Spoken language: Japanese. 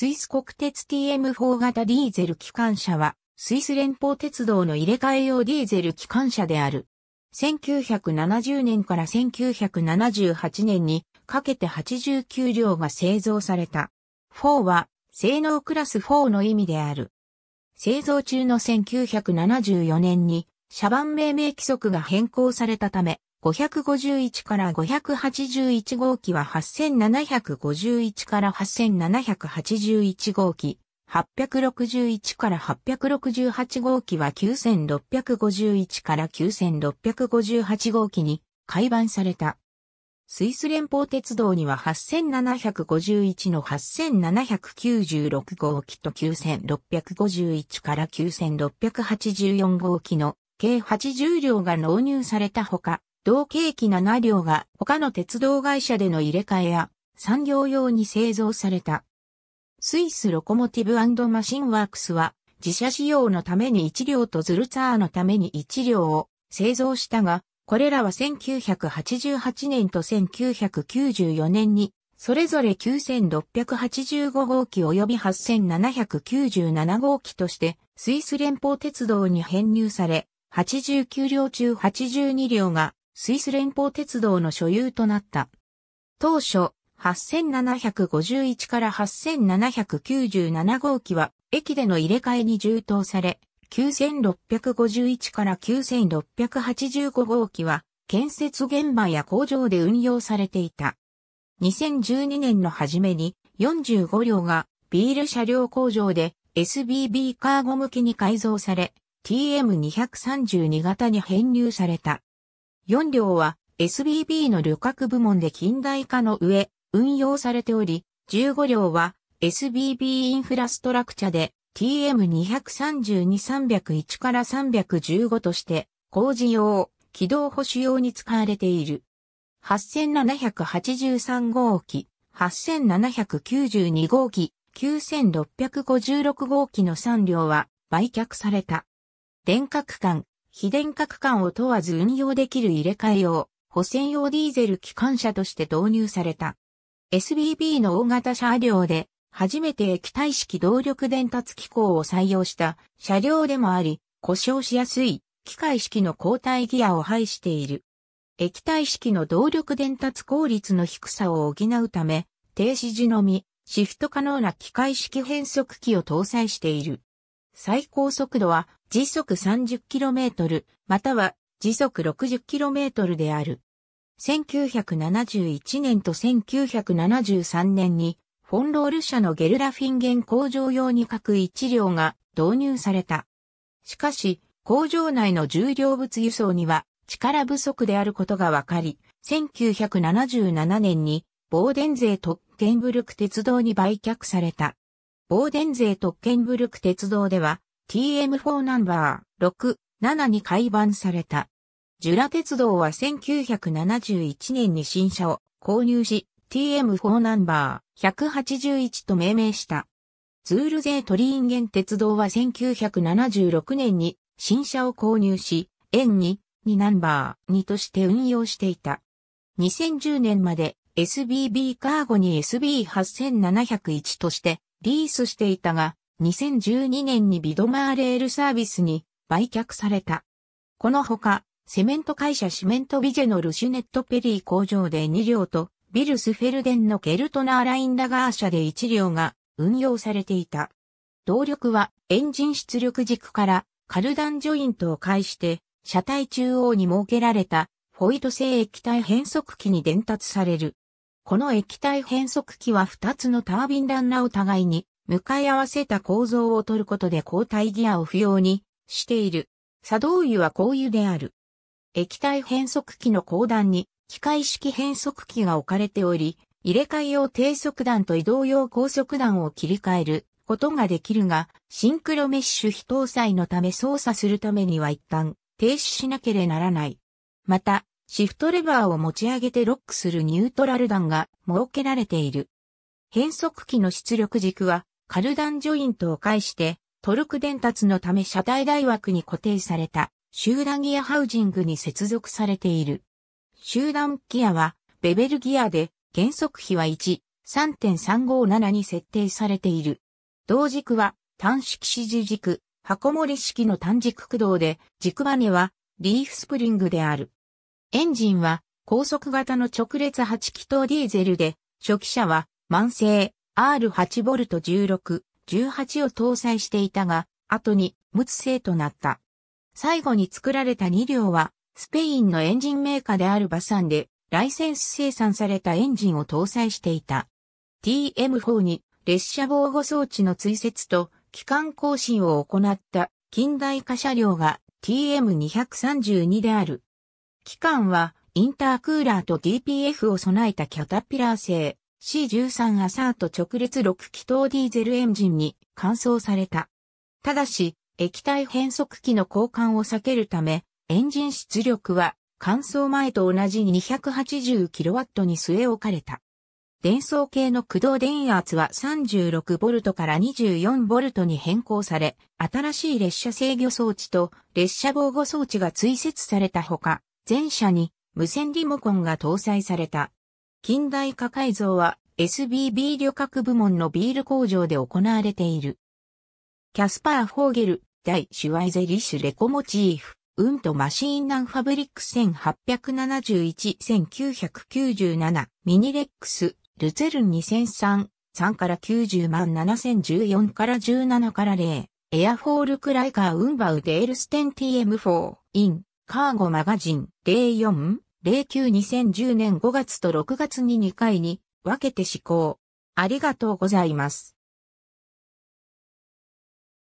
スイス国鉄 TM4 型ディーゼル機関車は、スイス連邦鉄道の入れ替え用ディーゼル機関車である。1970年から1978年にかけて89両が製造された。4は、性能クラス4の意味である。製造中の1974年に、車番命名規則が変更されたため、551から581号機は8751から8781号機、861から868号機は9651から9658号機に改版された。スイス連邦鉄道には8751の8796号機と9651から9684号機の計80両が納入されたほか、同型機7両が他の鉄道会社での入れ替えや産業用に製造された。スイスロコモティブマシンワークスは自社仕様のために1両とズルツァーのために1両を製造したが、これらは1988年と1994年にそれぞれ9685号機及び8797号機としてスイス連邦鉄道に編入され、89両中82両がスイス連邦鉄道の所有となった。当初、8751から8797号機は駅での入れ替えに充当され、9651から9685号機は建設現場や工場で運用されていた。2012年の初めに45両がビール車両工場で SBB カーゴ向きに改造され TM232 型に編入された。4両は SBB の旅客部門で近代化の上、運用されており、15両は SBB インフラストラクチャで TM232-301 から315として工事用、軌道保守用に使われている。8783号機、8792号機、9656号機の3両は売却された。電角間、非電化区間を問わず運用できる入れ替え用、補選用ディーゼル機関車として導入された。SBB の大型車両で、初めて液体式動力伝達機構を採用した車両でもあり、故障しやすい機械式の交代ギアを配している。液体式の動力伝達効率の低さを補うため、停止時のみ、シフト可能な機械式変速機を搭載している。最高速度は時速 30km または時速 60km である。1971年と1973年にフォンロール社のゲルラフィンゲン工場用に各1両が導入された。しかし、工場内の重量物輸送には力不足であることがわかり、1977年にボーデン税特権ブルク鉄道に売却された。ボーデン税特権ブルク鉄道では、TM4 ナンバー67に改版された。ジュラ鉄道は1971年に新車を購入し、TM4 ナンバー181と命名した。ツールゼートリーンゲン鉄道は1976年に新車を購入し、円に2ナンバー2として運用していた。2010年まで SBB カーゴに SB8701 としてリースしていたが、2012年にビドマーレールサービスに売却された。このほか、セメント会社シメントビジェのルシュネットペリー工場で2両と、ビルスフェルデンのケルトナーラインラガー社で1両が運用されていた。動力はエンジン出力軸からカルダンジョイントを介して、車体中央に設けられたフォイト製液体変速機に伝達される。この液体変速機は2つのタービンランナーを互いに向かい合わせた構造を取ることで交代ギアを不要にしている。作動油は高油である。液体変速機の後段に機械式変速機が置かれており、入れ替え用低速弾と移動用高速弾を切り替えることができるが、シンクロメッシュ非搭載のため操作するためには一旦停止しなければならない。また、シフトレバーを持ち上げてロックするニュートラル弾が設けられている。変速機の出力軸はカルダンジョイントを介して、トルク伝達のため車体大枠に固定された集団ギアハウジングに接続されている。集団ギアはベベルギアで減速比は1、3.357に設定されている。同軸は単式支持軸、箱盛り式の単軸駆動で、軸バネはリーフスプリングである。エンジンは高速型の直列8気筒ディーゼルで、初期車は慢性、R8V16、18を搭載していたが、後に無つ製となった。最後に作られた2両は、スペインのエンジンメーカーであるバサンで、ライセンス生産されたエンジンを搭載していた。TM4 に列車防護装置の追設と機関更新を行った近代化車両が TM232 である。機関はインタークーラーと DPF を備えたキャタピラー製。C13 アサート直列6気筒ディーゼルエンジンに換装された。ただし、液体変速機の交換を避けるため、エンジン出力は乾燥前と同じ 280kW に据え置かれた。電装系の駆動電圧は 36V から 24V に変更され、新しい列車制御装置と列車防護装置が追設されたほか、全車に無線リモコンが搭載された。近代化改造は SBB 旅客部門のビール工場で行われている。キャスパー・フォーゲル、大シュワイゼリッシュ・レコモチーフ、ウント・マシーン・ナン・ファブリック1871-1997、ミニレックス、ルゼルン2003、3から90万7014から17から0、エアフォールクライカー・ウンバウ・デールステン TM4、イン、カーゴ・マガジン、04、09-2010年5月と6月に2回に分けて施行。ありがとうございます。